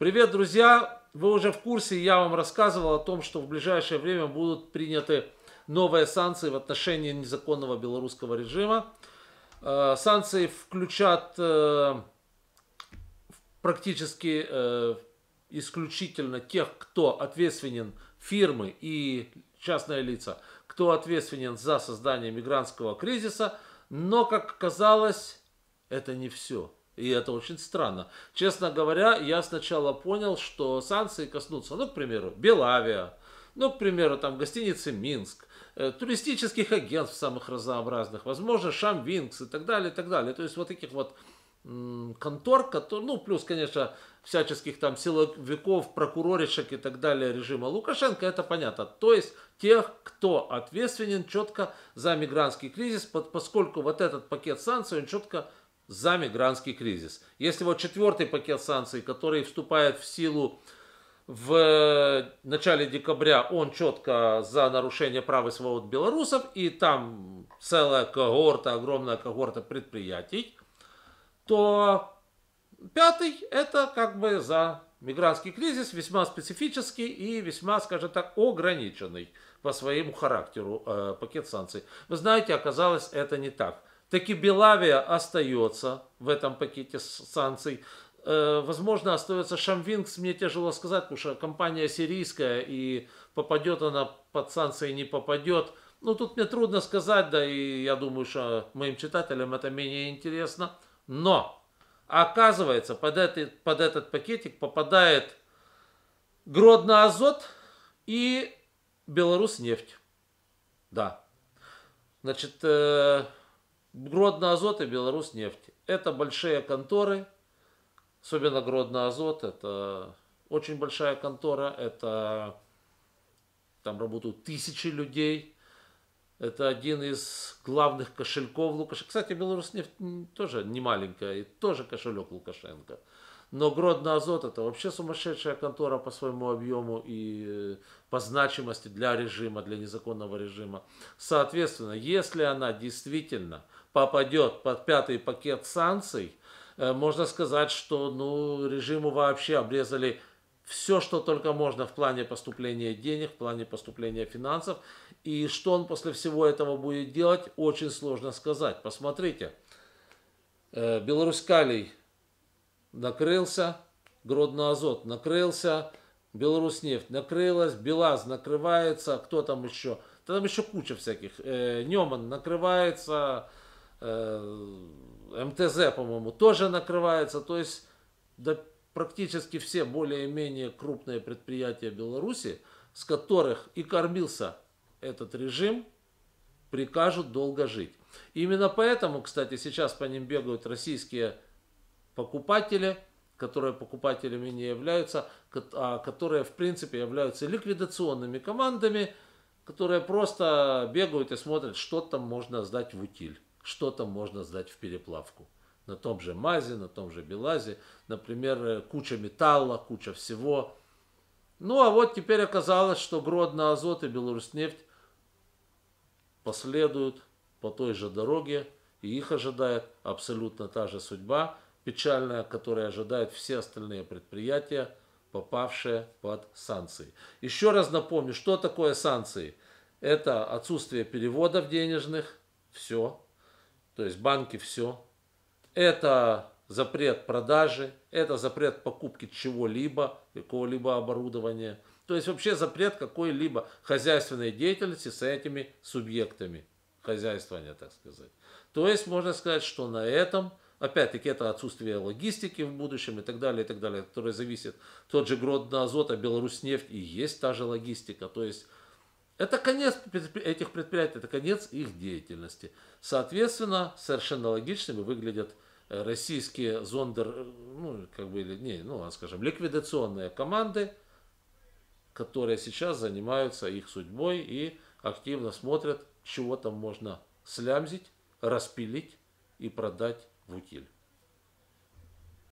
Привет, друзья! Вы уже в курсе, я вам рассказывал о том, что в ближайшее время будут приняты новые санкции в отношении незаконного белорусского режима. Э, санкции включат э, практически э, исключительно тех, кто ответственен фирмы и частные лица, кто ответственен за создание мигрантского кризиса, но, как оказалось, это не все. И это очень странно. Честно говоря, я сначала понял, что санкции коснутся, ну, к примеру, Белавия, ну, к примеру, там, гостиницы Минск, э, туристических агентств самых разнообразных, возможно, Шамвинкс и так далее, и так далее. То есть вот таких вот контор, которые, ну, плюс, конечно, всяческих там силовиков, прокуроришек и так далее режима Лукашенко, это понятно. То есть тех, кто ответственен четко за мигрантский кризис, поскольку вот этот пакет санкций, он четко за мигрантский кризис. Если вот четвертый пакет санкций, который вступает в силу в э, начале декабря, он четко за нарушение прав и свобод белорусов, и там целая когорта, огромная когорта предприятий, то пятый это как бы за мигрантский кризис, весьма специфический и весьма, скажем так, ограниченный по своему характеру э, пакет санкций. Вы знаете, оказалось это не так. Таки Белавия остается в этом пакете санкций. Э, возможно, остается Шамвингс, мне тяжело сказать, потому что компания сирийская, и попадет она под санкции, не попадет. Ну, тут мне трудно сказать, да и я думаю, что моим читателям это менее интересно. Но, оказывается, под, эти, под этот пакетик попадает Гродно-Азот и Беларусь нефть. Да. Значит, э, Гродно-Азот и Беларусь-нефть. Это большие конторы, особенно Гродно-Азот, это очень большая контора, это там работают тысячи людей, это один из главных кошельков Лукашенко. Кстати, Беларусьнефть тоже не маленькая, и тоже кошелек Лукашенко. Но Гродно Азот это вообще сумасшедшая контора по своему объему и э, по значимости для режима, для незаконного режима. Соответственно, если она действительно попадет под пятый пакет санкций, э, можно сказать, что ну, режиму вообще обрезали все, что только можно в плане поступления денег, в плане поступления финансов. И что он после всего этого будет делать, очень сложно сказать. Посмотрите, э, Беларусь Калий накрылся Гродноазот, накрылся Белоруснефть, накрылась Белаз, накрывается, кто там еще? там еще куча всяких. Э, Неман накрывается, э, МТЗ, по-моему, тоже накрывается. То есть да, практически все более-менее крупные предприятия Беларуси, с которых и кормился этот режим, прикажут долго жить. Именно поэтому, кстати, сейчас по ним бегают российские покупатели, которые покупателями не являются, а которые в принципе являются ликвидационными командами, которые просто бегают и смотрят, что там можно сдать в утиль, что там можно сдать в переплавку. На том же МАЗе, на том же БелАЗе, например, э, куча металла, куча всего. Ну а вот теперь оказалось, что Гродно Азот и Белоруснефть последуют по той же дороге, и их ожидает абсолютно та же судьба – печальная, которая ожидает все остальные предприятия, попавшие под санкции. Еще раз напомню, что такое санкции? Это отсутствие переводов денежных, все, то есть банки все. Это запрет продажи, это запрет покупки чего-либо, какого-либо оборудования. То есть вообще запрет какой-либо хозяйственной деятельности с этими субъектами хозяйствования, так сказать. То есть можно сказать, что на этом Опять-таки это отсутствие логистики в будущем и так далее, и так далее, которое зависит. Тот же Гродно Азота, Беларуснефть и есть та же логистика. То есть это конец этих предприятий, это конец их деятельности. Соответственно, совершенно логичными выглядят э, российские зондер, э, ну, как бы, или, не, ну, а, скажем, ликвидационные команды, которые сейчас занимаются их судьбой и активно смотрят, чего там можно слямзить, распилить и продать tranquilo.